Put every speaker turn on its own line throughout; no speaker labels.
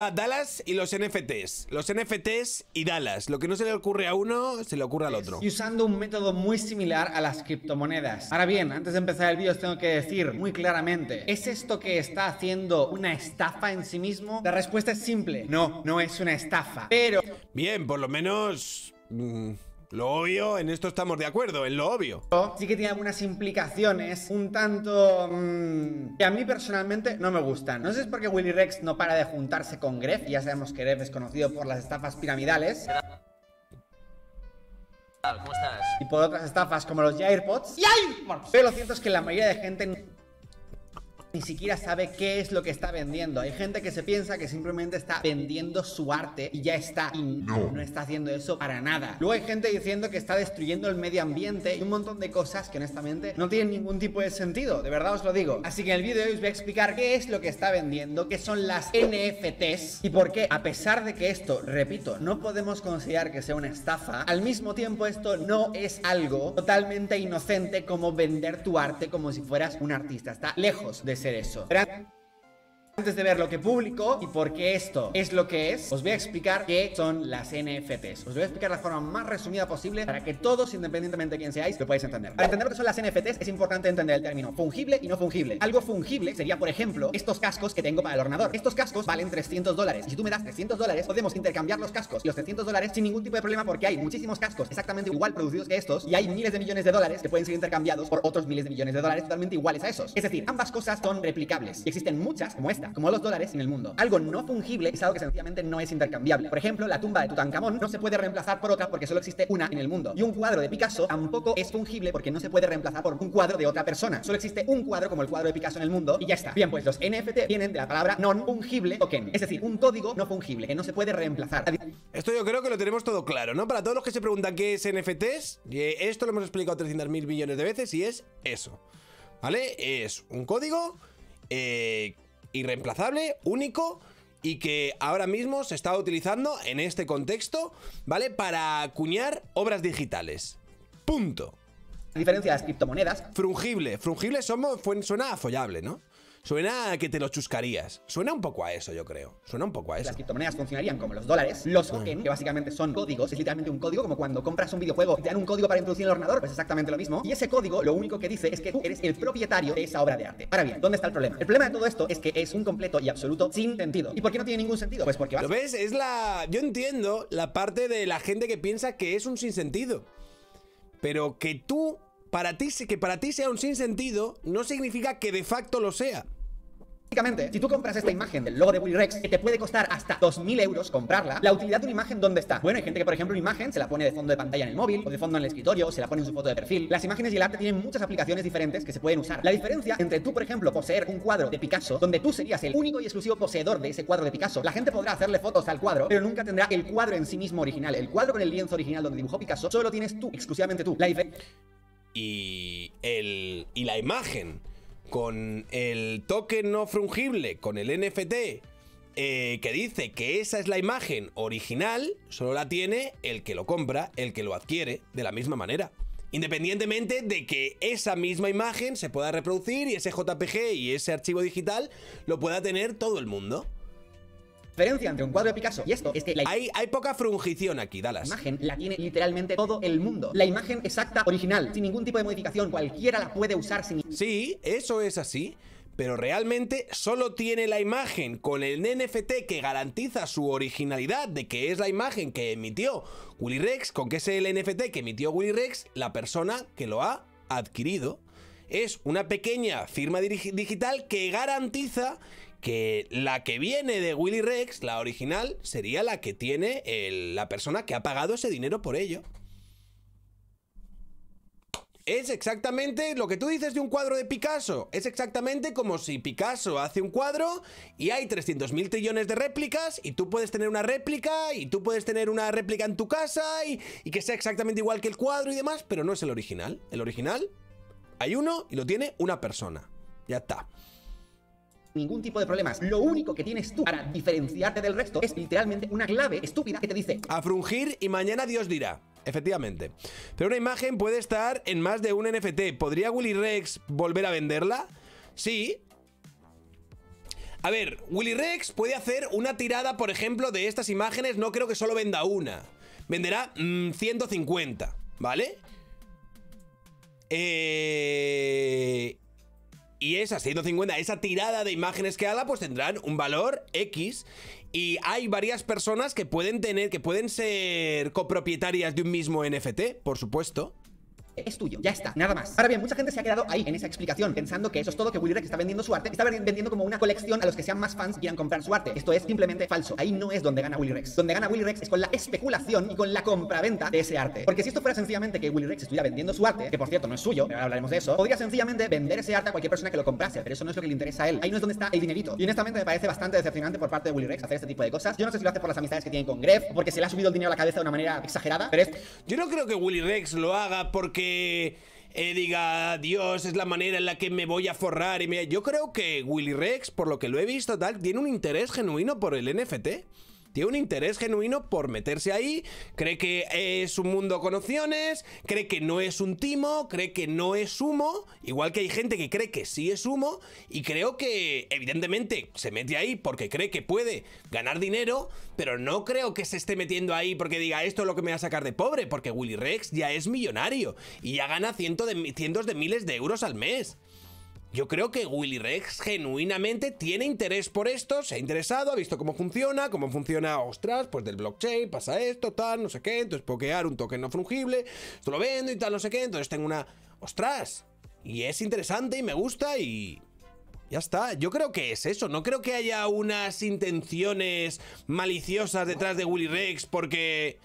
Ah, Dallas y los NFTs. Los NFTs y Dallas. Lo que no se le ocurre a uno, se le ocurre al otro. Y
usando un método muy similar a las criptomonedas. Ahora bien, antes de empezar el vídeo os tengo que decir muy claramente, ¿es esto que está haciendo una estafa en sí mismo? La respuesta es simple.
No, no es
una estafa.
Pero... Bien, por lo menos... Mm, lo obvio, en esto estamos de acuerdo, en lo obvio.
Sí que tiene algunas implicaciones un tanto... Mm, que a mí personalmente no me gustan. No sé si es porque Willy Rex no para de juntarse con Gref, ya sabemos que Gref es conocido por las estafas piramidales. ¿Cómo estás? Y por otras estafas como los Jairpods. Y Pero lo cierto es que la mayoría de gente ni siquiera sabe qué es lo que está vendiendo. Hay gente que se piensa que simplemente está vendiendo su arte y ya está. no, no está haciendo eso para nada. Luego hay gente diciendo que está destruyendo el medio ambiente y un montón de cosas que honestamente no tienen ningún tipo de sentido. De verdad os lo digo. Así que en el vídeo de hoy os voy a explicar qué es lo que está vendiendo, qué son las NFTs y por qué, a pesar de que esto, repito, no podemos considerar que sea una estafa, al mismo tiempo esto no es algo totalmente inocente como vender tu arte como si fueras un artista. Está lejos de hacer eso. Antes de ver lo que publico y por qué esto es lo que es, os voy a explicar qué son las NFTs. Os voy a explicar la forma más resumida posible para que todos, independientemente de quién seáis, lo podáis entender. Para entender lo que son las NFTs es importante entender el término fungible y no fungible. Algo fungible sería, por ejemplo, estos cascos que tengo para el ordenador. Estos cascos valen 300 dólares. Y si tú me das 300 dólares, podemos intercambiar los cascos y los 300 dólares sin ningún tipo de problema porque hay muchísimos cascos exactamente igual producidos que estos y hay miles de millones de dólares que pueden ser intercambiados por otros miles de millones de dólares totalmente iguales a esos. Es decir, ambas cosas son replicables y existen muchas como esta como los dólares en el mundo. Algo no fungible es algo que sencillamente no es intercambiable. Por ejemplo, la tumba de Tutankamón no se puede reemplazar por otra porque solo existe una en el mundo. Y un cuadro de Picasso tampoco es fungible porque no se puede reemplazar por un cuadro de otra persona. Solo existe un cuadro como el cuadro de Picasso en el mundo y ya está. Bien, pues los NFT vienen de la palabra non fungible token, es decir, un código no fungible que no se puede reemplazar.
Esto yo creo que lo tenemos todo claro, ¿no? Para todos los que se preguntan qué es NFTs, eh, esto lo hemos explicado 300.000 millones de veces y es eso. ¿Vale? Es un código eh, irreemplazable, único y que ahora mismo se está utilizando en este contexto, ¿vale? Para acuñar obras digitales. Punto. A Diferencia de las criptomonedas. Fungible. Frungible somos, suena a follable, ¿no? Suena a que te lo chuscarías. Suena un poco a eso, yo creo. Suena un poco
a eso. Las criptomonedas funcionarían como los dólares, los tokens, ah. que básicamente son códigos. Es literalmente un código como cuando compras un videojuego y te dan un código para introducir en el ordenador. Pues exactamente lo mismo. Y ese código lo único que dice es que tú eres el propietario de esa obra de arte. Ahora bien, ¿dónde está el problema? El problema de todo esto es que es un completo y absoluto sin sentido. ¿Y por qué no tiene ningún sentido?
Pues porque... ¿Lo ves? Es la... Yo entiendo la parte de la gente que piensa que es un sinsentido. Pero que tú para ti, que para ti sea un sinsentido no significa que de facto lo sea. Básicamente, si tú compras esta imagen del logo de Willy Rex, que te puede costar
hasta 2.000 euros comprarla, la utilidad de una imagen, ¿dónde está? Bueno, hay gente que, por ejemplo, una imagen se la pone de fondo de pantalla en el móvil, o de fondo en el escritorio, o se la pone en su foto de perfil. Las imágenes y el arte tienen muchas aplicaciones diferentes que se pueden usar. La diferencia entre tú, por ejemplo, poseer un cuadro de Picasso, donde tú serías el único y exclusivo poseedor de ese cuadro de Picasso, la gente podrá hacerle fotos al cuadro, pero nunca tendrá el cuadro en sí mismo original. El cuadro con el lienzo original donde dibujó Picasso, solo lo tienes tú, exclusivamente tú. La diferencia
y el y la imagen con el token no frungible, con el NFT, eh, que dice que esa es la imagen original, solo la tiene el que lo compra, el que lo adquiere, de la misma manera. Independientemente de que esa misma imagen se pueda reproducir y ese JPG y ese archivo digital lo pueda tener todo el mundo diferencia entre un cuadro de Picasso y esto es que hay, hay poca frungición aquí, Dallas. La
imagen la tiene literalmente todo el mundo. La imagen exacta, original, sin ningún tipo de modificación, cualquiera la puede usar
sin... Sí, eso es así pero realmente solo tiene la imagen con el NFT que garantiza su originalidad de que es la imagen que emitió Willy Rex, con que es el NFT que emitió Willy Rex, la persona que lo ha adquirido. Es una pequeña firma digital que garantiza que la que viene de Willy Rex, la original, sería la que tiene la persona que ha pagado ese dinero por ello. Es exactamente lo que tú dices de un cuadro de Picasso. Es exactamente como si Picasso hace un cuadro y hay 300.000 trillones de réplicas y tú puedes tener una réplica y tú puedes tener una réplica en tu casa y que sea exactamente igual que el cuadro y demás, pero no es el original. El original hay uno y lo tiene una persona. Ya está ningún tipo de problemas. Lo único que tienes tú para diferenciarte del resto es literalmente una clave estúpida que te dice a frungir y mañana Dios dirá. Efectivamente. Pero una imagen puede estar en más de un NFT. ¿Podría Willy Rex volver a venderla? Sí, a ver, Willy Rex puede hacer una tirada, por ejemplo, de estas imágenes. No creo que solo venda una. Venderá 150, mm, ¿vale? Eh y esas 150, esa tirada de imágenes que haga, pues tendrán un valor X. Y hay varias personas que pueden tener, que pueden ser copropietarias de un mismo NFT, por supuesto
es tuyo. Ya está, nada más. Ahora bien, mucha gente se ha quedado ahí en esa explicación, pensando que eso es todo que Willy Rex está vendiendo su arte, está vendiendo como una colección a los que sean más fans y quieran comprar su arte. Esto es simplemente falso. Ahí no es donde gana Willy Rex. Donde gana Willy Rex es con la especulación y con la compraventa de ese arte. Porque si esto fuera sencillamente que Willy Rex estuviera vendiendo su arte, que por cierto no es suyo, ahora hablaremos de eso, podría sencillamente vender ese arte a cualquier persona que lo comprase, pero eso no es lo que le interesa a él. Ahí no es donde está el dinerito. Y honestamente me parece bastante decepcionante por parte de Willy Rex hacer este tipo de cosas. Yo no sé si lo hace por las amistades que tiene con Gref, porque se le ha subido el dinero a la cabeza de una manera exagerada,
pero es... Yo no creo que Willy Rex lo haga porque eh, diga, Dios, es la manera en la que me voy a forrar. Y Yo creo que Willy Rex, por lo que lo he visto, tal, tiene un interés genuino por el NFT tiene un interés genuino por meterse ahí, cree que es un mundo con opciones, cree que no es un timo, cree que no es humo, igual que hay gente que cree que sí es humo, y creo que evidentemente se mete ahí porque cree que puede ganar dinero, pero no creo que se esté metiendo ahí porque diga esto es lo que me va a sacar de pobre, porque Willy Rex ya es millonario y ya gana cientos de, cientos de miles de euros al mes. Yo creo que Willy Rex genuinamente tiene interés por esto, se ha interesado, ha visto cómo funciona, cómo funciona, ostras, pues del blockchain pasa esto, tal, no sé qué, entonces pokear un token no fungible, esto lo vendo y tal, no sé qué, entonces tengo una... ¡Ostras! Y es interesante y me gusta y... Ya está, yo creo que es eso, no creo que haya unas intenciones maliciosas detrás de Willy Rex porque...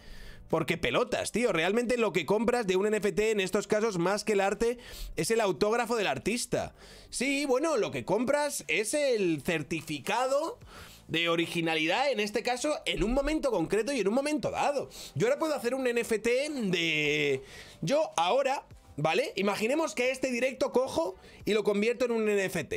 Porque pelotas, tío, realmente lo que compras de un NFT en estos casos más que el arte es el autógrafo del artista. Sí, bueno, lo que compras es el certificado de originalidad, en este caso, en un momento concreto y en un momento dado. Yo ahora puedo hacer un NFT de... Yo ahora, ¿vale? Imaginemos que este directo cojo y lo convierto en un NFT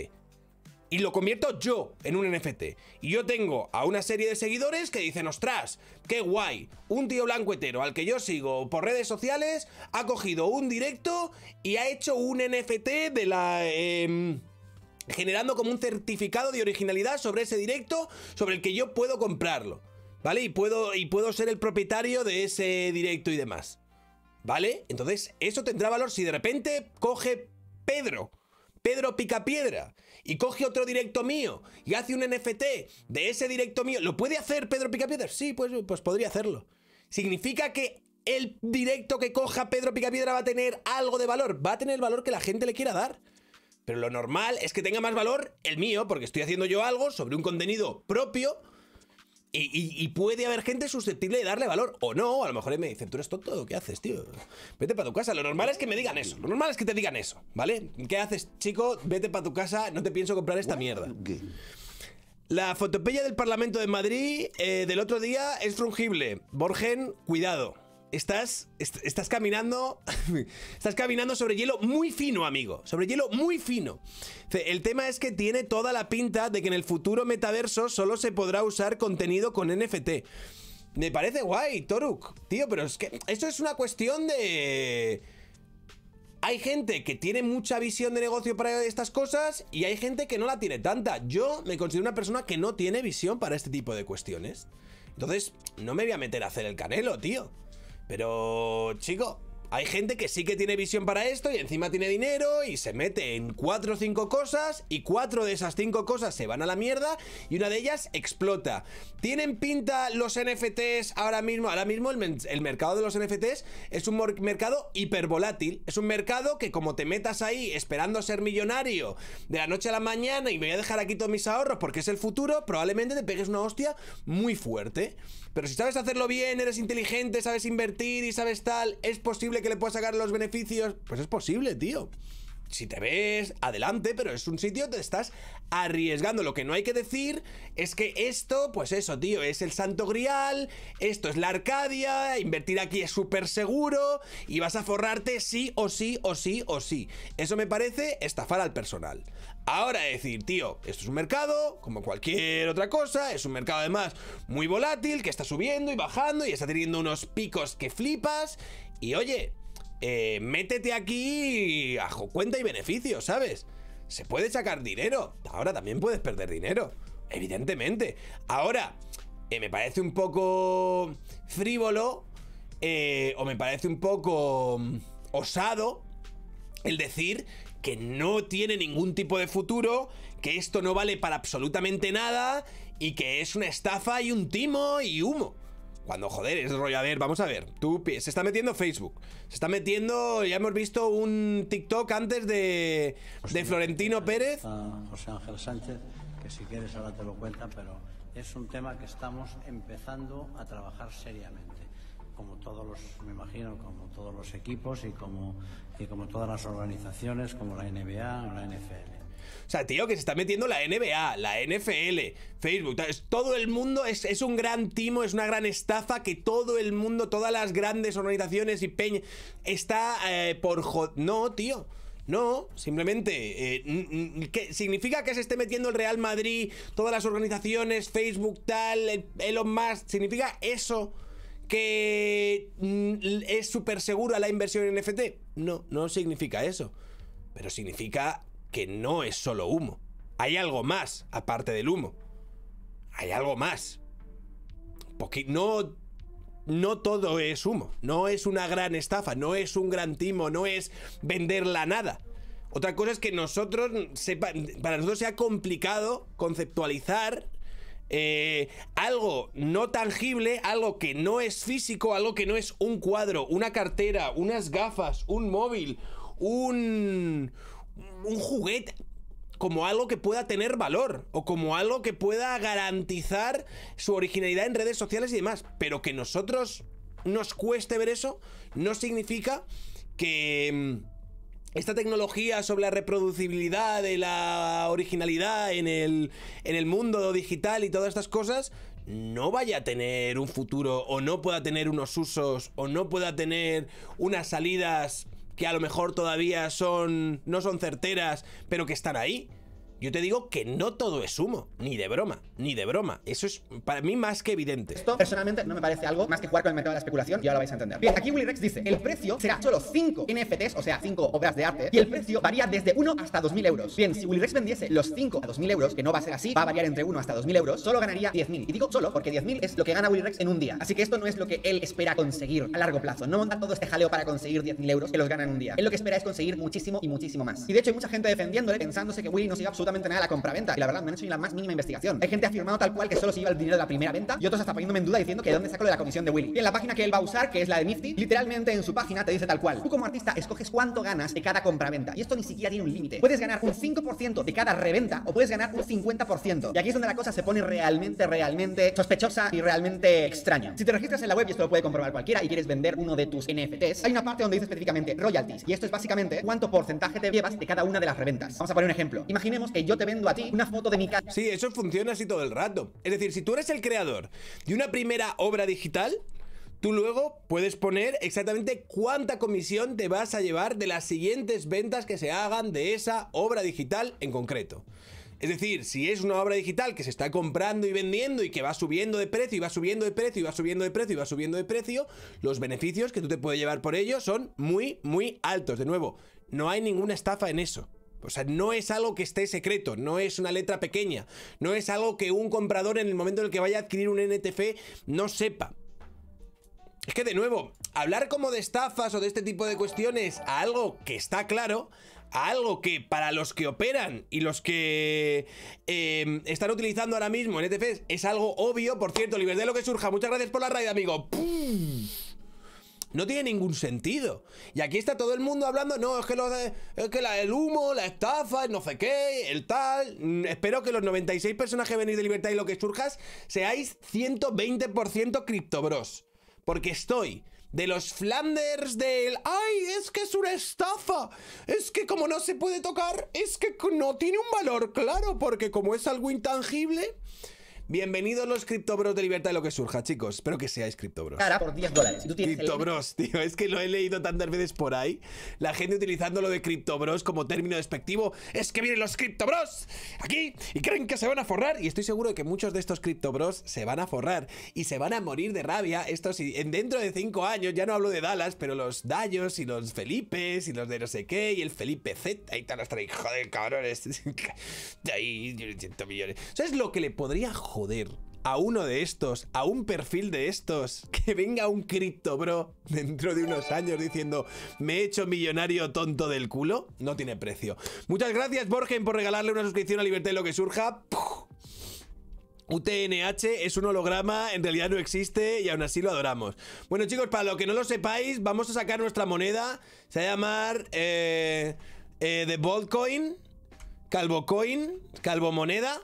y lo convierto yo en un NFT. Y yo tengo a una serie de seguidores que dicen, ostras, qué guay, un tío blanco hetero al que yo sigo por redes sociales ha cogido un directo y ha hecho un NFT de la... Em, generando como un certificado de originalidad sobre ese directo sobre el que yo puedo comprarlo, ¿vale? Y puedo, y puedo ser el propietario de ese directo y demás, ¿vale? Entonces, eso tendrá valor si de repente coge Pedro, Pedro Picapiedra y coge otro directo mío y hace un NFT de ese directo mío, ¿lo puede hacer Pedro Picapiedra? Sí, pues, pues podría hacerlo. Significa que el directo que coja Pedro Picapiedra va a tener algo de valor, va a tener el valor que la gente le quiera dar. Pero lo normal es que tenga más valor el mío, porque estoy haciendo yo algo sobre un contenido propio y, puede haber gente susceptible de darle valor o no. A lo mejor me dicen, tú eres tonto, ¿qué haces, tío? Vete para tu casa. Lo normal es que me digan eso. Lo normal es que te digan eso, ¿vale? ¿Qué haces, chico? Vete para tu casa, no te pienso comprar esta mierda. La fotopeya del Parlamento de Madrid eh, del otro día es fungible. Borgen, cuidado. Estás, estás caminando, estás caminando sobre hielo muy fino, amigo, sobre hielo muy fino. El tema es que tiene toda la pinta de que en el futuro metaverso solo se podrá usar contenido con NFT. Me parece guay, Toruk, tío, pero es que esto es una cuestión de... Hay gente que tiene mucha visión de negocio para estas cosas y hay gente que no la tiene tanta. Yo me considero una persona que no tiene visión para este tipo de cuestiones. Entonces, no me voy a meter a hacer el canelo, tío. Pero, chico, hay gente que sí que tiene visión para esto y encima tiene dinero y se mete en cuatro o cinco cosas y cuatro de esas cinco cosas se van a la mierda y una de ellas explota. ¿Tienen pinta los NFTs ahora mismo? Ahora mismo el, mercado de los NFTs es un mercado hipervolátil. Es un mercado que como te metas ahí esperando ser millonario de la noche a la mañana y me voy a dejar aquí todos mis ahorros porque es el futuro, probablemente te pegues una hostia muy fuerte. Pero si sabes hacerlo bien, eres inteligente, sabes invertir y sabes tal, es posible que le puedas sacar los beneficios. Pues es posible, tío si te ves, adelante, pero es un sitio te estás arriesgando. Lo que no hay que decir es que esto, pues eso, tío, es el Santo Grial, esto es la Arcadia, invertir aquí es súper seguro y vas a forrarte sí o sí o sí o sí. Eso me parece estafar al personal. Ahora decir, tío, esto es un mercado, como cualquier otra cosa, es un mercado además muy volátil, que está subiendo y bajando y está teniendo unos picos que flipas y oye, eh, métete aquí a cuenta y beneficio, ¿sabes? Se puede sacar dinero. Ahora también puedes perder dinero. Evidentemente. Ahora, eh, me parece un poco frívolo. Eh, o me parece un poco mm, osado el decir que no tiene ningún tipo de futuro, que esto no vale para absolutamente nada y que es una estafa y un timo y humo. Cuando, joder, es rollo, a vamos a ver. se está metiendo Facebook. Se está metiendo, ya hemos visto un TikTok antes de, de Florentino Pérez. Ah, José Ángel Sánchez, que si quieres ahora te lo cuenta, pero es un tema que estamos empezando a trabajar seriamente. Como todos los, me imagino, como todos los equipos y como, y como todas las organizaciones, como la NBA la NFL. O sea, tío, que se está metiendo la NBA, la NFL, Facebook. Todo el mundo es, un gran timo, es una gran estafa que todo el mundo, todas las grandes organizaciones y peña, está eh, por por... No, tío. No, simplemente eh, significa que se esté metiendo el Real Madrid, todas las organizaciones, Facebook, tal, Elon Musk, significa eso que es súper segura la inversión en NFT. No, no significa eso. Pero significa que no es solo humo. Hay algo más aparte del humo. Hay algo más. Porque no, no todo es humo. No es una gran estafa, no es un gran timo, no es vender la nada. Otra cosa es que nosotros sepa, para nosotros sea complicado conceptualizar eh, algo no tangible, algo que no es físico, algo que no es un cuadro, una cartera, unas gafas, un móvil, un, un juguete, como algo que pueda tener valor o como algo que pueda garantizar su originalidad en redes sociales y demás. Pero que nosotros nos cueste ver eso no significa que mm, esta tecnología sobre la reproducibilidad de la originalidad en el, en el mundo digital y todas estas cosas no vaya a tener un futuro o no pueda tener unos usos o no pueda tener unas salidas que a lo mejor todavía son no son certeras, pero que están ahí. Yo te digo que no todo es humo, ni de broma, ni de broma. Eso es para mí más que evidente. Esto
personalmente no me parece algo más que jugar con el mercado de la especulación y ahora vais a entender. Bien,
aquí Willy Rex dice, el precio será
solo 5 NFTs, o sea, 5 obras de arte, y el precio varía desde 1 hasta 2.000 euros. Bien, si Willy Rex vendiese los 5 a 2.000 euros, que no va a ser así, va a variar entre 1 hasta 2.000 euros, solo ganaría 10.000. Y digo solo porque 10.000 es lo que gana Willy Rex en un día. Así que esto no es lo que él espera conseguir a largo plazo. No monta todo este jaleo para conseguir 10.000 euros que los gana en un día. Él lo que espera es conseguir muchísimo y muchísimo más. Y de hecho hay mucha gente defendiéndole pensándose que Willy no sigue absolutamente nada la compraventa. Y la verdad, no han hecho ni la más mínima investigación. Hay gente afirmando tal cual que solo se iba el dinero de la primera venta y otros hasta poniéndome en duda diciendo que de dónde saco de la comisión de Willy. Y en la página que él va a usar, que es la de Nifty, literalmente en su página te dice tal cual. Tú como artista escoges cuánto ganas de cada compraventa. Y esto ni siquiera tiene un límite. Puedes ganar un 5% de cada reventa o puedes ganar un 50%. Y aquí es donde la cosa se pone realmente, realmente sospechosa y realmente extraña. Si te registras en la web, y esto lo puede comprobar cualquiera, y quieres vender uno de tus NFTs, hay una parte donde dice específicamente royalties. Y esto es básicamente cuánto porcentaje te llevas de cada una de las reventas. Vamos a poner un ejemplo. Imaginemos yo te vendo a ti una foto de mi
casa. Sí, eso funciona así todo el rato. Es decir, si tú eres el creador de una primera obra digital, tú luego puedes poner exactamente cuánta comisión te vas a llevar de las siguientes ventas que se hagan de esa obra digital en concreto. Es decir, si es una obra digital que se está comprando y vendiendo y que va subiendo de precio y va subiendo de precio y va subiendo de precio y va subiendo de precio, los beneficios que tú te puedes llevar por ello son muy, muy altos. De nuevo, no hay ninguna estafa en eso. O sea, no es algo que esté secreto, no es una letra pequeña, no es algo que un comprador en el momento en el que vaya a adquirir un NTF no sepa. Es que de nuevo, hablar como de estafas o de este tipo de cuestiones a algo que está claro, a algo que para los que operan y los que em, están utilizando ahora mismo NTF, NTFs es algo obvio. Por cierto, nivel de lo que surja. Muchas gracias por la raid, amigo. No tiene ningún sentido. Y aquí está todo el mundo hablando, no, es que, que el humo, la estafa, no sé qué, el tal. Mm, espero que los 96 personajes que venís de Libertad y lo que surjas seáis 120% criptobros. Porque estoy de los Flanders del... ¡Ay, es que es una estafa! Es que como no se puede tocar, es que no tiene un valor, claro, porque como es algo intangible Bienvenidos los criptobros de libertad de lo que surja, chicos. Espero que seáis criptobros. por 10 dólares. criptobros, tío. Es que lo he leído tantas veces por ahí. La gente utilizando lo de criptobros como término despectivo. Es que vienen los criptobros aquí y creen que se van a forrar. Y estoy seguro de que muchos de estos criptobros se van a forrar y se van a morir de rabia. Estos dentro de 5 años, ya no hablo de Dallas, pero los Dayos y los Felipes y los de no sé qué y el Felipe Z. Ahí están los tres, de cabrones. De ahí, 100 millones. ¿Sabes lo que le podría joder? joder, a uno de estos, a un perfil de estos, que venga un cripto bro dentro de unos años diciendo me he hecho millonario tonto del culo, no tiene precio. Muchas gracias, Borgen, por regalarle una suscripción a Libertad de lo que surja. UTNH es un holograma, en realidad no existe y aún así lo adoramos. Bueno, chicos, para lo que no lo sepáis, vamos a sacar nuestra moneda. Se va a llamar eh, eh, The Bold Coin, Calvo Coin, Calvo Moneda.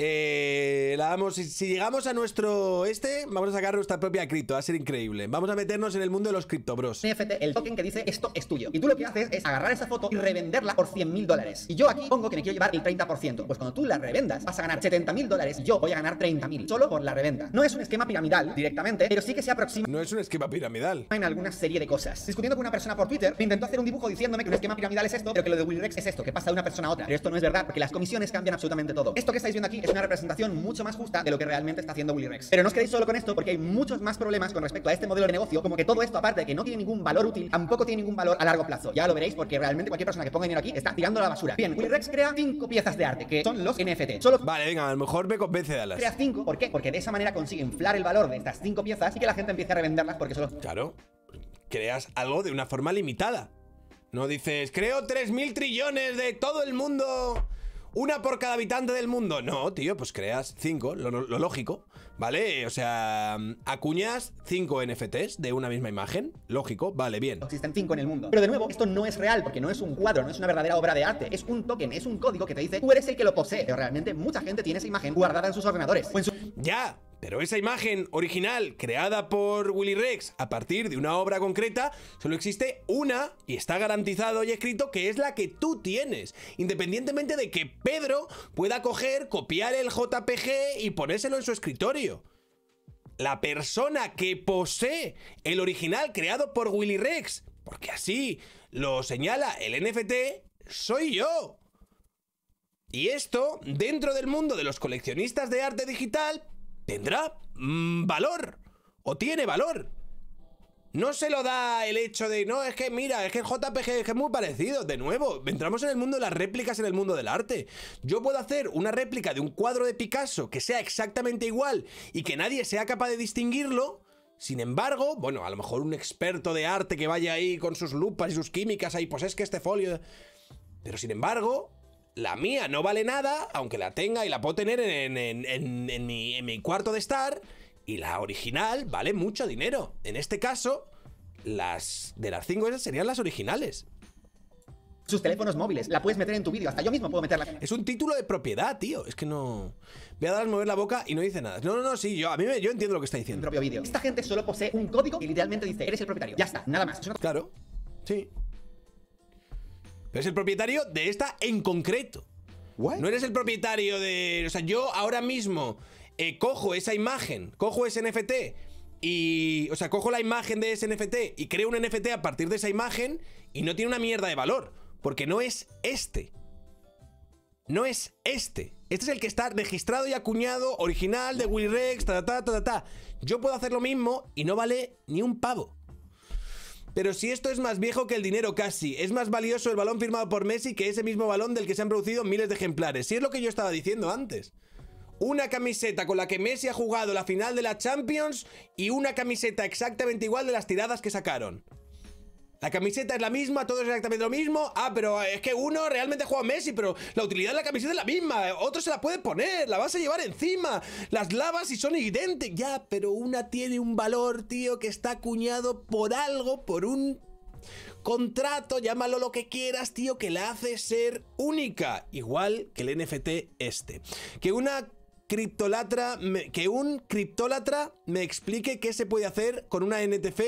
Eh, la vamos si, llegamos a nuestro este, vamos a sacar nuestra propia cripto. Va a ser increíble. Vamos a meternos en el mundo de los cripto, bros. NFT, el token
que dice esto es tuyo. Y tú lo que haces es agarrar esa foto y revenderla por 100 mil dólares. Y yo aquí pongo que me quiero llevar el 30%. Pues cuando tú la revendas, vas a ganar 70 mil dólares yo voy a ganar 30 mil solo por la revenda. No es un esquema piramidal directamente, pero sí que se aproxima. No es un esquema piramidal. En alguna serie de cosas. Discutiendo con una persona por Twitter, me intentó hacer un dibujo diciéndome que un esquema piramidal es esto, pero que lo de Rex es esto, que pasa de una persona a otra. Pero esto no es verdad, porque las comisiones cambian absolutamente todo. Esto que estáis viendo aquí una representación mucho más justa de lo que realmente está haciendo Willy Pero no os quedéis solo con esto porque hay muchos más problemas con respecto a este modelo de negocio, como que todo esto, aparte de que no tiene ningún valor útil, tampoco tiene ningún valor a largo plazo. Ya lo veréis porque realmente cualquier persona que ponga dinero aquí está tirando la basura. Bien, Willy crea cinco piezas de
arte, que son los NFT. vale, venga, a lo mejor me convence de Crea
5, ¿por qué? Porque de esa manera consigue inflar el valor de estas cinco piezas y que la gente empiece a revenderlas porque solo...
Claro, creas algo de una forma limitada. No dices, creo 3.000 trillones de todo el mundo ¿Una por cada habitante del mundo? No, tío, pues creas cinco, lo, lógico, ¿vale? O sea, acuñas cinco NFTs de una misma imagen, lógico, vale, bien. Existen
cinco en el mundo. Pero de nuevo, esto no es real porque no es un cuadro, no es una verdadera obra de arte, es un token, es un código que te dice, tú eres el que lo posee, pero realmente mucha gente tiene esa imagen guardada en sus ordenadores.
Ya, pero esa imagen original creada por Willy Rex a partir de una obra concreta, solo existe una y está garantizado y escrito que es la que tú tienes, independientemente de que Pedro pueda coger, copiar el JPG y ponérselo en su escritorio. La persona que posee el original creado por Willy Rex, porque así lo señala el NFT, soy yo. Y esto, dentro del mundo de los coleccionistas de arte digital, tendrá mm, valor o tiene valor. No se lo da el hecho de, no, es que mira, es que JPG es muy parecido. De nuevo, entramos en el mundo de las réplicas, en el mundo del arte. Yo puedo hacer una réplica de un cuadro de Picasso que sea exactamente igual y que nadie sea capaz de distinguirlo. Sin embargo, bueno, a lo mejor un experto de arte que vaya ahí con sus lupas y sus químicas ahí, pues es que este folio... Pero sin embargo, la mía no vale nada, aunque la tenga y la puedo tener en, en, mi, cuarto de estar. Y la original vale mucho dinero. En este caso, las de las cinco esas serían las originales sus teléfonos móviles. La puedes meter en tu vídeo, hasta yo mismo puedo meterla. Es un título de propiedad, tío. Es que no. Voy a dar a mover la boca y no dice nada. No, no, no, sí, yo, a mí yo entiendo lo que está diciendo. propio vídeo. Esta gente solo posee un código y literalmente dice, eres el propietario. Ya está, nada más. Claro. Sí. Pero es el propietario de esta en concreto. ¿What? No eres el propietario de... O sea, yo ahora mismo eh, cojo esa imagen, cojo ese NFT y... O sea, cojo la imagen de ese NFT y creo un NFT a partir de esa imagen y no tiene una mierda de valor. Porque no es este. No es este. Este es el que está registrado y acuñado, original, de Will Rex, ta, ta, ta, ta, ta. Yo puedo hacer lo mismo y no vale ni un pavo. Pero si esto es más viejo que el dinero casi, es más valioso el balón firmado por Messi que ese mismo balón del que se han producido miles de ejemplares. Si es lo que yo estaba diciendo antes. Una camiseta con la que Messi ha jugado la final de la Champions y una camiseta exactamente igual de las tiradas que sacaron. La camiseta es la misma, todo es exactamente lo mismo. Ah, pero es que uno realmente juega a Messi, pero la utilidad de la camiseta es la misma. Otro se la puede poner, la vas a llevar encima. Las lavas y son idénticas. Ya, pero una tiene un valor, tío, que está acuñado por algo, por un contrato, llámalo lo que quieras, tío, que la hace ser única. Igual que el NFT este. Que una criptolatra, que un criptólatra me explique qué se puede hacer con una NTF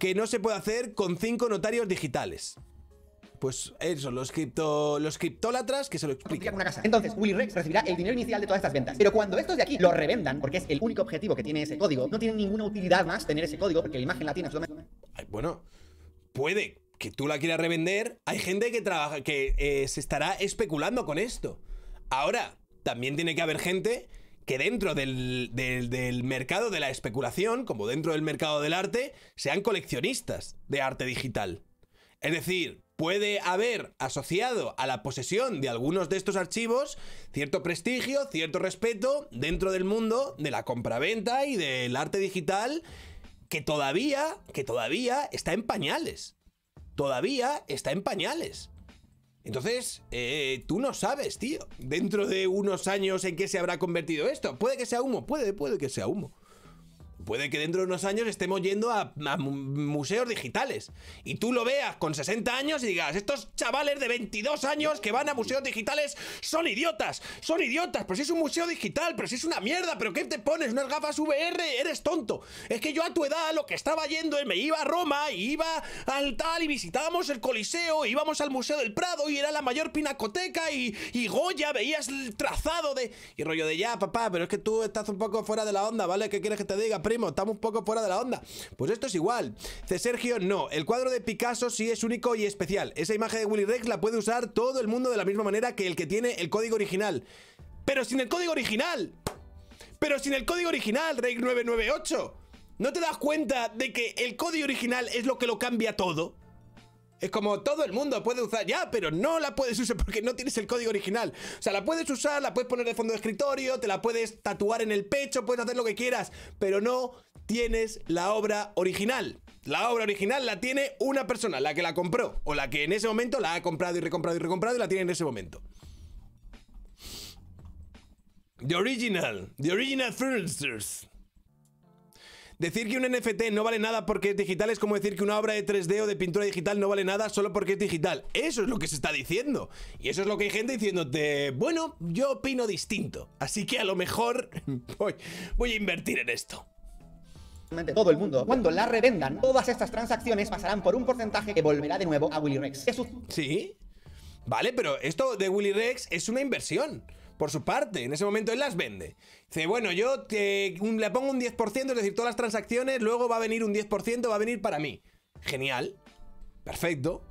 que no se puede hacer con cinco notarios digitales. Pues eso, los, cripto, los criptólatras que se lo explican. Una
Entonces, Willy Rex recibirá el dinero inicial de todas estas ventas.
Pero cuando estos de aquí lo revendan, porque es el
único objetivo que tiene ese código, no tiene ninguna utilidad más tener ese código porque la imagen la tiene
bueno, puede que tú la quieras revender. Hay gente que trabaja, que eh, se estará especulando con esto. Ahora, también tiene que haber gente que dentro del, del, mercado de la especulación, como dentro del mercado del arte, sean coleccionistas de arte digital. Es decir, puede haber asociado a la posesión de algunos de estos archivos cierto prestigio, cierto respeto dentro del mundo de la compraventa y del arte digital que todavía, que todavía está en pañales. Todavía está en pañales. Entonces, eh, tú no sabes, tío, dentro de unos años en qué se habrá convertido esto. Puede que sea humo, puede, puede que sea humo. Puede que dentro de unos años estemos yendo a, museos digitales. Y tú lo veas con 60 años y digas, estos chavales de 22 años que van a museos digitales son idiotas, son idiotas, pero si es un museo digital, pero si es una mierda, pero ¿qué te pones? Unas gafas VR, eres tonto. Es que yo a tu edad lo que estaba yendo eh, me iba a Roma, iba al tal y visitábamos el Coliseo, íbamos al Museo del Prado y era la mayor pinacoteca y, y Goya, veías el trazado de... Y rollo de ya, papá, pero es que tú estás un poco fuera de la onda, ¿vale? ¿Qué quieres que te diga? estamos un poco fuera de la onda. Pues esto es igual. C. Sergio, no. El cuadro de Picasso sí es único y especial. Esa imagen de Willy Rex la puede usar todo el mundo de la misma manera que el que tiene el código original. ¡Pero sin el código original! ¡Pero sin el código original, rey 998! ¿No te das cuenta de que el código original es lo que lo cambia todo? Es como todo el mundo puede usar ya, pero no la puedes usar porque no tienes el código original. O sea, la puedes usar, la puedes poner de fondo de escritorio, te la puedes tatuar en el pecho, puedes hacer lo que quieras, pero no tienes la obra original. La obra original la tiene una persona, la que la compró, o la que en ese momento la ha comprado y recomprado y recomprado y la tiene en ese momento. The original, the original furnitures. Decir que un NFT no vale nada porque es digital es como decir que una obra de 3D o de pintura digital no vale nada solo porque es digital. Eso es lo que se está diciendo. Y eso es lo que hay gente diciéndote, bueno, yo opino distinto. Así que a lo mejor voy, a invertir en esto
todo el mundo. Cuando la revendan, todas estas transacciones pasarán por un porcentaje que volverá de nuevo a Willy Rex.
Sí. Vale, pero esto de Willy Rex es una inversión por su parte. En ese momento él las vende. Dice, bueno, yo le pongo un 10%, es decir, todas las transacciones, luego va a venir un 10%, va a venir para mí. Genial. Perfecto.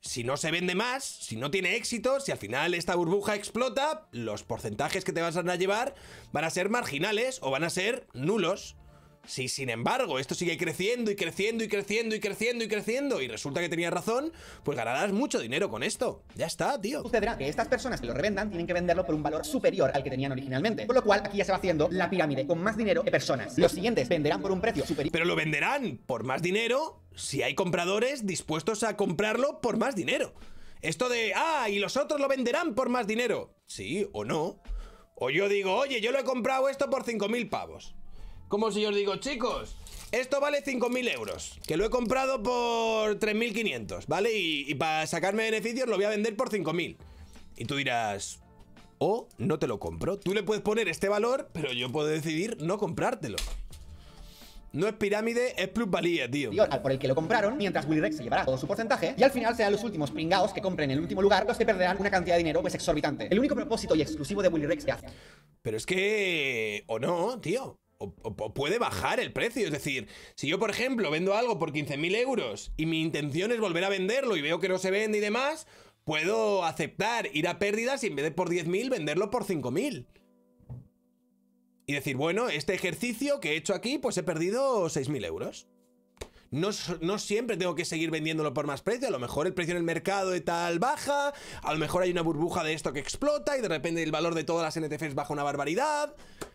Si no se vende más, si no tiene éxito, si al final esta burbuja explota, los porcentajes que te vas a llevar van a ser marginales o van a ser nulos. Si sin embargo esto sigue creciendo y creciendo y creciendo y creciendo y creciendo y resulta que tenía razón, pues ganarás mucho dinero con esto.
Ya está, tío. Sucederá que estas personas que lo revendan tienen que venderlo por un valor superior al que tenían originalmente. Por lo cual aquí ya se va haciendo la pirámide con más
dinero que personas. Los siguientes venderán por un precio superior. Pero lo venderán por más dinero si hay compradores dispuestos a comprarlo por más dinero. Esto de, ah, y los otros lo venderán por más dinero. Sí o no. O yo digo, oye, yo lo he comprado esto por 5.000 pavos. Como si yo os digo, chicos, esto vale 5.000 euros, que lo he comprado por 3.500, ¿vale? Y, para sacarme beneficios lo voy a vender por 5.000. Y tú dirás, o oh, no te lo compro. Tú le puedes poner este valor, pero yo puedo decidir no comprártelo. No es pirámide, es plusvalía, tío. Al por el que lo compraron, mientras
Willy Rex se llevará todo su porcentaje, y al final serán los últimos pringaos que compren en el último lugar los que perderán una cantidad de dinero es pues, exorbitante. El único propósito y exclusivo de Willy Rex que hace.
Pero es que... o no, tío o, puede bajar el precio. Es decir, si yo, por ejemplo, vendo algo por 15.000 euros y mi intención es volver a venderlo y veo que no se vende y demás, puedo aceptar ir a pérdidas y en vez de por 10.000 venderlo por 5.000. Y decir, bueno, este ejercicio que he hecho aquí, pues he perdido 6.000 euros. No, no, siempre tengo que seguir vendiéndolo por más precio. A lo mejor el precio en el mercado de tal baja. A lo mejor hay una burbuja de esto que explota y de repente el valor de todas las NTFs baja una barbaridad.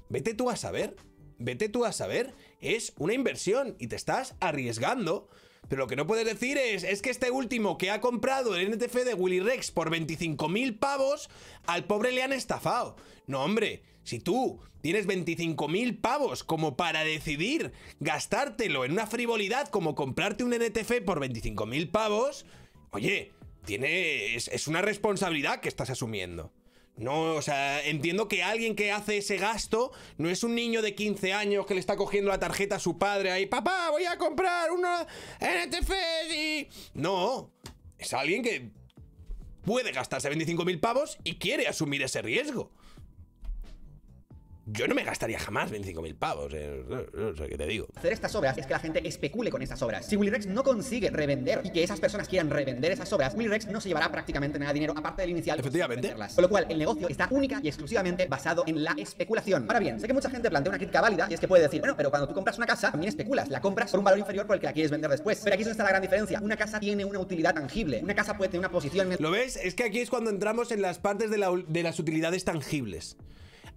Vete tú a saber vete tú a saber, es una inversión y te estás arriesgando. Pero lo que no puedes decir es, es que este último que ha comprado el NTF de Willy Rex por 25.000 pavos, al pobre le han estafado. No, hombre, si tú tienes 25.000 pavos como para decidir gastártelo en una frivolidad como comprarte un NTF por 25.000 pavos, oye, tienes es una responsabilidad que estás asumiendo. No, o sea, entiendo que alguien que hace ese gasto no es un niño de 15 años que le está cogiendo la tarjeta a su padre ahí, papá, voy a comprar una NTF y... No, es alguien que puede gastarse 25.000 pavos y quiere asumir ese riesgo. Yo no me gastaría jamás 25.000
pavos, eh, no eh, sé qué te digo. Hacer estas obras es que la gente especule con estas obras. Si Rex no consigue revender y que esas personas quieran revender esas obras, Willyrex no se llevará prácticamente nada de dinero aparte del inicial. Efectivamente. Con lo cual, el negocio está única y exclusivamente basado en la especulación. Ahora bien, sé que mucha gente plantea una crítica válida y es que puede decir, bueno, pero cuando tú compras una casa, también especulas. La compras por un valor inferior por el que la quieres vender después. Pero aquí es donde está la gran diferencia.
Una casa tiene una utilidad tangible. Una casa puede tener una posición... ¿Lo ves? Es que aquí es cuando entramos en las partes de, de las utilidades tangibles.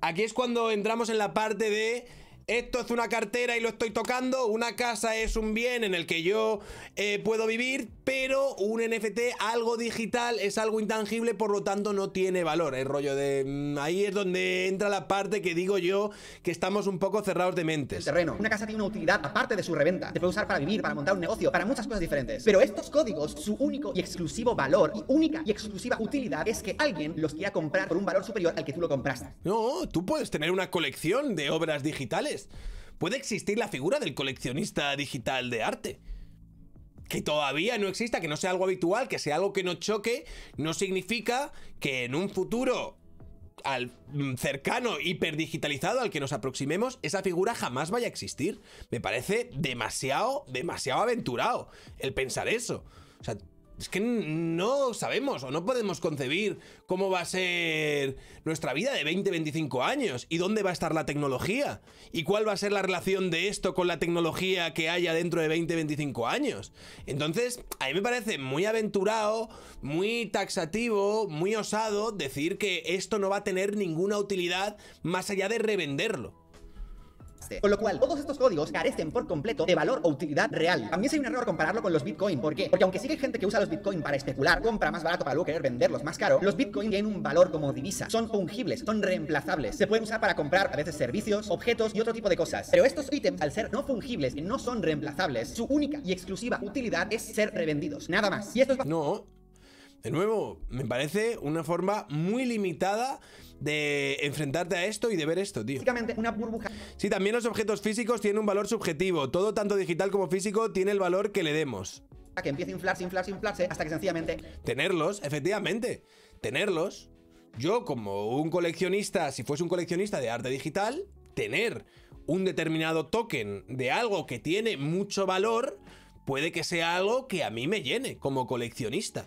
Aquí es cuando entramos en la parte de esto es una cartera y lo estoy tocando, una casa es un bien en el que yo eh, puedo vivir, pero un NFT, algo digital, es algo intangible, por lo tanto no tiene valor. El rollo de... Mm, ahí es donde entra la parte que digo yo que estamos un poco cerrados de mentes.
terreno. Una casa tiene una utilidad aparte de su reventa. Te puede usar para vivir, para montar un negocio, para muchas cosas diferentes. Pero estos códigos, su único y exclusivo valor y única y exclusiva utilidad es que alguien los quiera comprar por un valor superior al que tú lo compraste.
No, tú puedes tener una colección de obras digitales. Puede existir la figura del coleccionista digital de arte que todavía no exista, que no sea algo habitual, que sea algo que no choque, no significa que en un futuro al mm, cercano, hiperdigitalizado al que nos aproximemos, esa figura jamás vaya a existir. Me parece demasiado, demasiado aventurado el pensar eso. O sea, es que no sabemos o no podemos concebir cómo va a ser nuestra vida de 20, 25 años y dónde va a estar la tecnología y cuál va a ser la relación de esto con la tecnología que haya dentro de 20, 25 años. Entonces, a mí me parece muy aventurado, muy taxativo, muy osado decir que esto no va a tener ninguna utilidad más allá de revenderlo.
Con lo cual, todos estos códigos carecen por completo de valor o utilidad real. También sería un error compararlo con los Bitcoin. ¿Por qué? Porque aunque sí que hay gente que usa los Bitcoin para especular, compra más barato para luego querer venderlos más caro, los Bitcoin tienen un valor como divisa. Son fungibles, son reemplazables. Se pueden usar para comprar a veces servicios, objetos y otro tipo de cosas. Pero estos ítems, al ser no fungibles y no son reemplazables, su única y exclusiva utilidad es ser revendidos.
Nada más. Y esto No. De nuevo, me parece una forma muy limitada de enfrentarte a esto y de ver esto, tío. una burbuja. Sí, también los objetos físicos tienen un valor subjetivo. Todo, tanto digital como físico, tiene el valor que le demos.
Que empiece a inflarse, inflarse, inflarse, hasta que sencillamente...
Tenerlos, efectivamente. Tenerlos. Yo, como un coleccionista, si fuese un coleccionista de arte digital, tener un determinado token de algo que tiene mucho valor puede que sea algo que a mí me llene como coleccionista.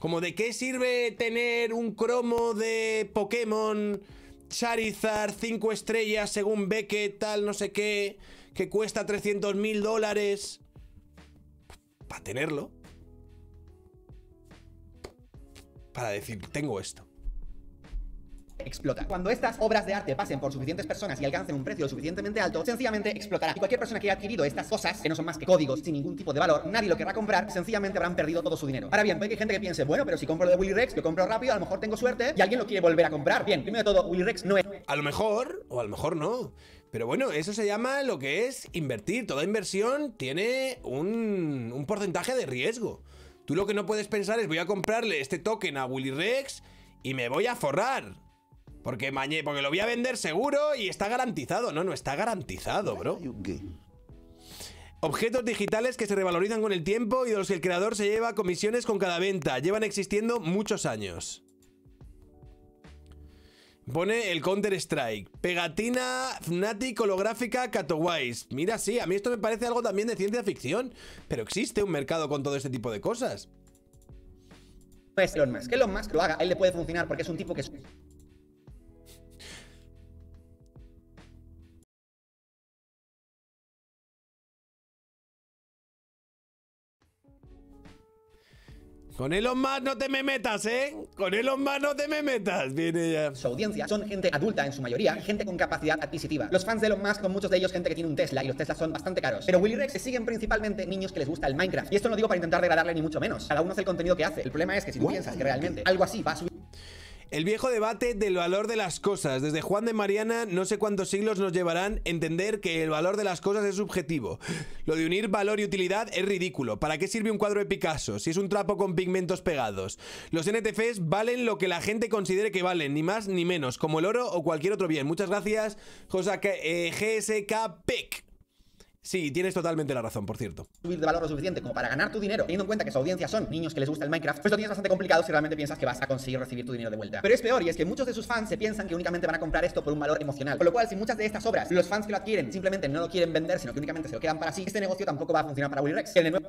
Como de qué sirve tener un cromo de Pokémon Charizard 5 estrellas según Beckett, tal, no sé qué, que cuesta 300 mil dólares. Para tenerlo. Para decir, tengo esto
explota. Cuando estas obras de arte pasen por suficientes personas y alcancen un precio suficientemente alto, sencillamente explotará. Y cualquier persona que haya adquirido estas cosas, que no son más que códigos sin ningún tipo de valor, nadie lo querrá comprar, sencillamente habrán perdido todo su dinero. Ahora bien, puede que hay gente que piense, bueno, pero si compro de Willy Rex, lo compro rápido, a lo mejor tengo suerte y alguien lo quiere volver a comprar.
Bien, primero de todo, Willy Rex no es... A lo mejor, o a lo mejor no. Pero bueno, eso se llama lo que es invertir. Toda inversión tiene un, porcentaje de riesgo. Tú lo que no puedes pensar es voy a comprarle este token a Willy Rex y me voy a forrar. Porque, porque lo voy a vender seguro y está garantizado. No, no, está garantizado, bro. Objetos digitales que se revalorizan con el tiempo y de los que el creador se lleva comisiones con cada venta. Llevan existiendo muchos años. Pone el Counter Strike. Pegatina Fnatic holográfica Catowise. Mira, sí, a mí esto me parece algo también de ciencia ficción. Pero existe un mercado con todo este tipo de cosas. Pues Elon Musk. Que Elon lo haga. él le puede funcionar porque es un tipo que Con Elon Musk no te me metas, ¿eh? Con Elon Musk no te me metas, viene ya. Su audiencia son gente adulta en su mayoría, gente con capacidad
adquisitiva. Los fans de Elon Musk son muchos de ellos gente que tiene un Tesla y los Teslas son bastante caros. Pero Willy Rex se siguen principalmente niños que les gusta el Minecraft. Y esto no digo para intentar degradarle ni mucho menos. Cada uno es el contenido que hace. El problema es que si tú piensas que realmente algo
así va a subir el viejo debate del valor de las cosas. Desde Juan de Mariana, no sé cuántos siglos nos llevarán entender que el valor de las cosas es subjetivo. Lo de unir valor y utilidad es ridículo. ¿Para qué sirve un cuadro de Picasso si es un trapo con pigmentos pegados? Los NTFs valen lo que la gente considere que valen, ni más ni menos, como el oro o cualquier otro bien. Muchas gracias, Josa eh, Sí, tienes totalmente la razón, por cierto.
Subir de valor lo suficiente como para ganar tu dinero, teniendo en cuenta que su audiencia son niños que les gusta el Minecraft, pues lo tienes bastante complicado si realmente piensas que vas a conseguir recibir tu dinero de vuelta. Pero es peor, y es que muchos de sus fans se piensan que únicamente van a comprar esto por un valor emocional. Con lo cual, si muchas de estas obras los fans que lo adquieren simplemente no lo quieren vender, sino que únicamente se lo quedan para sí, este negocio tampoco va a funcionar para Willy Rex. Que de nuevo...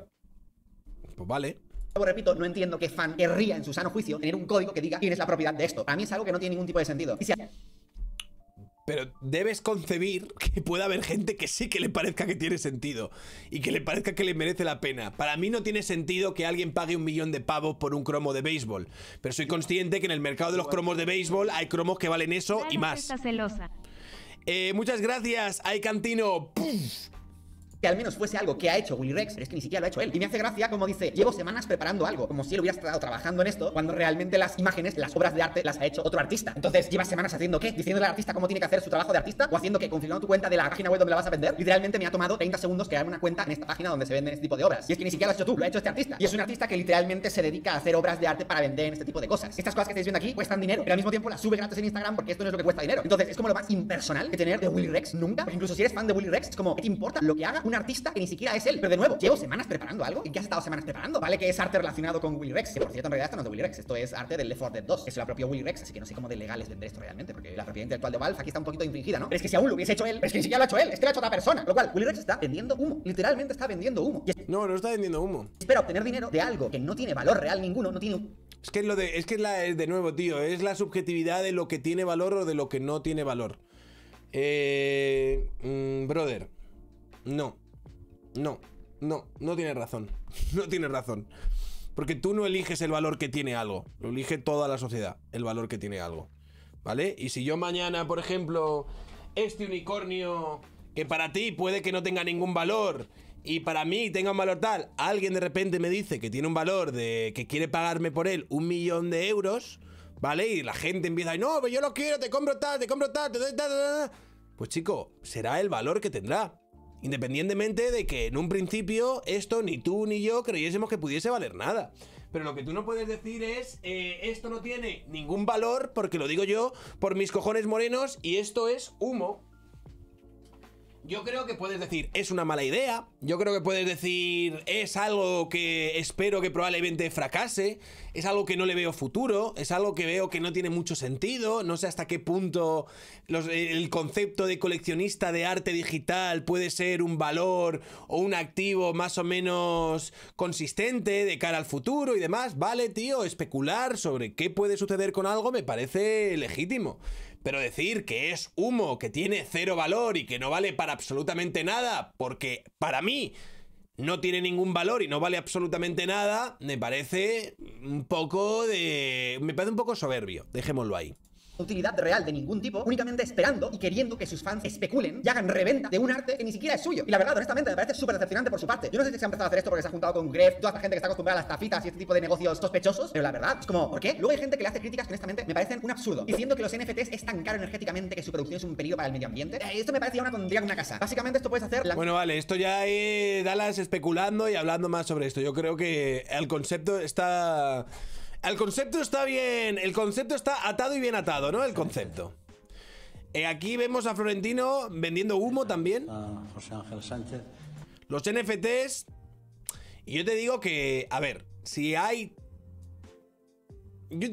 Pues vale. Luego repito, no entiendo que fan querría en su sano juicio tener un código que diga quién es la propiedad de esto. Para mí es algo que no tiene ningún tipo de sentido. Y si...
Pero debes concebir que pueda haber gente que sí que le parezca que tiene sentido y que le parezca que le merece la pena. Para mí no tiene sentido que alguien pague un millón de pavos por un cromo de béisbol, pero soy consciente que en el mercado de los cromos de béisbol hay cromos que valen eso y más. Eh, muchas gracias, Cantino que al menos fuese algo que ha hecho Willy Rex, es que
ni siquiera lo ha hecho él. Y me hace gracia como dice, llevo semanas preparando algo, como si él hubiera estado trabajando en esto, cuando realmente las imágenes, las obras de arte las ha hecho otro artista. Entonces, ¿llevas semanas haciendo qué? Diciéndole al artista cómo tiene que hacer su trabajo de artista o haciendo que ¿Configurando tu cuenta de la página web donde la vas a vender. Literalmente me ha tomado 30 segundos crear una cuenta en esta página donde se venden este tipo de obras. Y es que ni siquiera lo ha hecho tú, lo ha hecho este artista. Y es un artista que literalmente se dedica a hacer obras de arte para vender este tipo de cosas. Estas cosas que estáis viendo aquí cuestan dinero, pero al mismo tiempo las sube gratis en Instagram porque esto no es lo que cuesta dinero. Entonces, es como lo más impersonal que tener de Willy Rex nunca. incluso si eres fan de Willy Rex, como, ¿qué importa lo que haga? un artista que ni siquiera es él. Pero de nuevo, llevo semanas preparando algo. ¿Y qué has estado semanas preparando? Vale que es arte relacionado con Willy Rex, que por cierto, en realidad esto no es de Willy Rex, esto es arte del Left 4 Dead 2, Es la la propia Willy Rex, así que no sé cómo de legales vender esto realmente, porque la propiedad intelectual de Valve aquí está un poquito infringida, ¿no? es que si aún lo hubiese hecho él, es que ni siquiera lo ha hecho él, es que lo ha hecho otra persona. Lo cual, Willy Rex está vendiendo humo, literalmente está vendiendo humo. no,
no está vendiendo humo. Espera obtener
dinero de algo que no tiene valor real ninguno, no tiene
Es que es lo de, es que es la, de nuevo, tío, es la subjetividad de lo que tiene valor o de lo que no tiene valor. Eh, mm, brother, no. No, no, no tienes razón. No tienes razón. Porque tú no eliges el valor que tiene algo. Lo elige toda la sociedad, el valor que tiene algo. ¿Vale? Y si yo mañana, por ejemplo, este unicornio que para ti puede que no tenga ningún valor y para mí tenga un valor tal, alguien de repente me dice que tiene un valor de que quiere pagarme por él un millón de euros, ¿vale? Y la gente empieza, no, pero pues yo lo quiero, te compro tal, te compro tal, te doy tal. Pues chico, será el valor que tendrá. Independientemente de que en un principio esto ni tú ni yo creyésemos que pudiese valer nada. Pero lo que tú no puedes decir es, eh, esto no tiene ningún valor porque lo digo yo por mis cojones morenos y esto es humo. Yo creo que puedes decir, es una mala idea. Yo creo que puedes decir, es algo que espero que probablemente fracase. Es algo que no le veo futuro. Es algo que veo que no tiene mucho sentido. No sé hasta qué punto el concepto de coleccionista de arte digital puede ser un valor o un activo más o menos consistente de cara al futuro y demás. Vale, tío, especular sobre qué puede suceder con algo me parece legítimo. Pero decir que es humo, que tiene cero valor y que no vale para absolutamente nada, porque para mí no tiene ningún valor y no vale absolutamente nada, me parece un poco de... me parece un poco soberbio, dejémoslo ahí
utilidad real de ningún tipo, únicamente esperando y queriendo que sus fans especulen y hagan reventa de un arte que ni siquiera es suyo. Y la verdad, honestamente, me parece súper decepcionante por su parte. Yo no sé si se ha empezado a hacer esto porque se ha juntado con Gref, toda esta gente que está acostumbrada a las tafitas y este tipo de negocios sospechosos, pero la verdad, es como, ¿por qué? Luego hay gente que le hace críticas que honestamente me parecen un absurdo, diciendo que los NFTs es tan caro energéticamente que su producción es un peligro para el medio ambiente. Eh, esto me parece una pondría en una casa. Básicamente esto puedes hacer... Bueno,
vale, esto ya es eh, Dallas especulando y hablando más sobre esto. Yo creo que el concepto está... El concepto está bien. El concepto está atado y bien atado, ¿no? El concepto. Eh, aquí vemos a Florentino vendiendo humo también. José Ángel Sánchez. Los NFTs. Y yo te digo que, a ver, si hay. Yo,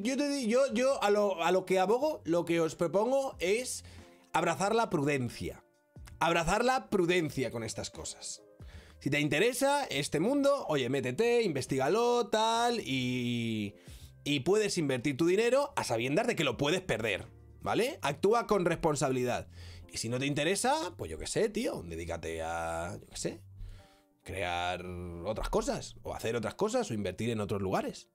yo, yo a, lo, a lo que abogo, lo que os propongo es abrazar la prudencia. Abrazar la prudencia con estas cosas. Si te interesa este mundo, oye, métete, investigalo, tal, y y puedes invertir tu dinero a sabiendas de que lo puedes perder, ¿vale? Actúa con responsabilidad. Y si no te interesa, pues yo qué sé, tío, dedícate a, yo qué sé, crear otras cosas, o hacer otras cosas, o invertir en otros lugares.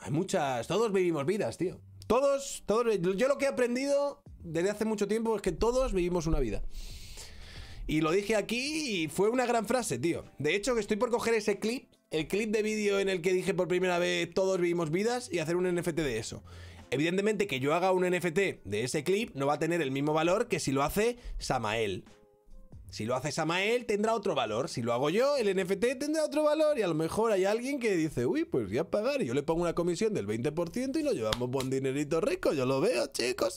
Hay muchas, todos vivimos vidas, tío. Todos, todos, yo lo que he aprendido desde hace mucho tiempo es que todos vivimos una vida. Y lo dije aquí y fue una gran frase, tío. De hecho, que estoy por coger ese clip el clip de vídeo en el que dije por primera vez todos vivimos vidas y hacer un NFT de eso. Evidentemente que yo haga un NFT de ese clip no va a tener el mismo valor que si lo hace Samael. Si lo hace Samael tendrá otro valor, si lo hago yo el NFT tendrá otro valor y a lo mejor hay alguien que dice, uy, pues voy a pagar y yo le pongo una comisión del 20% y lo llevamos buen dinerito rico, yo lo veo chicos.